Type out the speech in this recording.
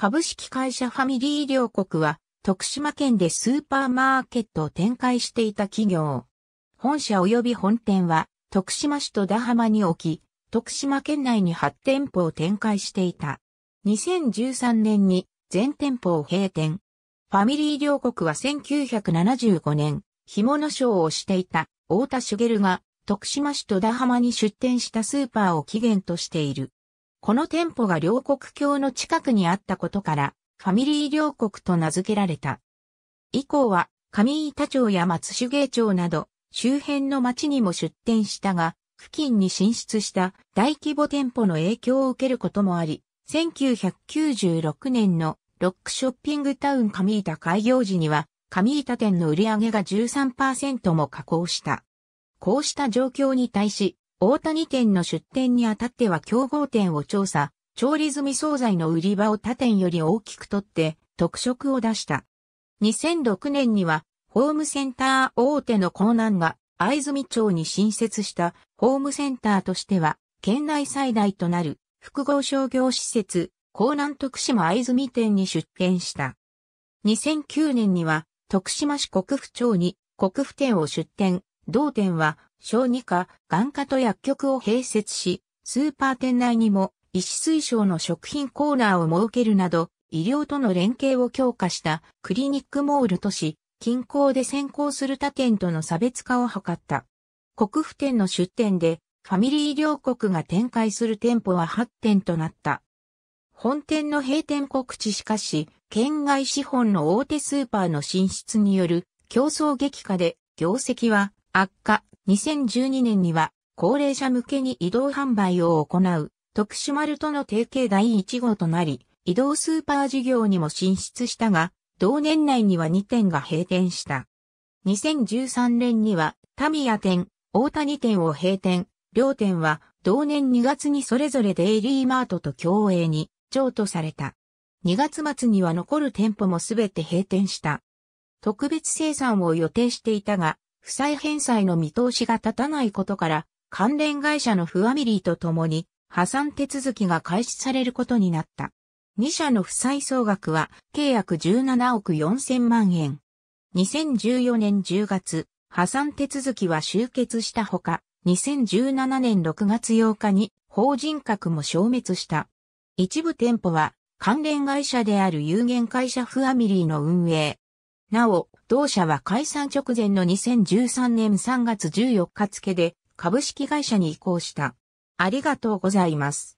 株式会社ファミリー両国は、徳島県でスーパーマーケットを展開していた企業。本社及び本店は、徳島市と田浜に置き、徳島県内に8店舗を展開していた。2013年に全店舗を閉店。ファミリー両国は1975年、干物商をしていた太田茂が徳島市と田浜に出店したスーパーを起源としている。この店舗が両国橋の近くにあったことから、ファミリー両国と名付けられた。以降は、上板町や松手芸町など、周辺の町にも出店したが、付近に進出した大規模店舗の影響を受けることもあり、1996年のロックショッピングタウン上板開業時には、上板店の売り上げが13%も下降した。こうした状況に対し、大谷店の出店にあたっては競合店を調査、調理済み惣菜の売り場を他店より大きく取って特色を出した。2006年にはホームセンター大手の港南が藍住町に新設したホームセンターとしては県内最大となる複合商業施設港南徳島藍住店に出店した。2009年には徳島市国府町に国府店を出店、同店は小児科、眼科と薬局を併設し、スーパー店内にも医師推奨の食品コーナーを設けるなど、医療との連携を強化したクリニックモールとし、近郊で先行する他店との差別化を図った。国府店の出店で、ファミリー医療国が展開する店舗は8店となった。本店の閉店告知しかし、県外資本の大手スーパーの進出による競争激化で業績は悪化、2012年には高齢者向けに移動販売を行う特殊丸との提携第1号となり、移動スーパー事業にも進出したが、同年内には2店が閉店した。2013年にはタミヤ店、大谷店を閉店、両店は同年2月にそれぞれデイリーマートと共泳に譲渡された。2月末には残る店舗もすべて閉店した。特別生産を予定していたが、負債返済の見通しが立たないことから、関連会社のファミリーと共に破産手続きが開始されることになった。2社の負債総額は契約17億4000万円。2014年10月、破産手続きは終結したほか、2017年6月8日に法人格も消滅した。一部店舗は関連会社である有限会社ファミリーの運営、なお、同社は解散直前の2013年3月14日付で株式会社に移行した。ありがとうございます。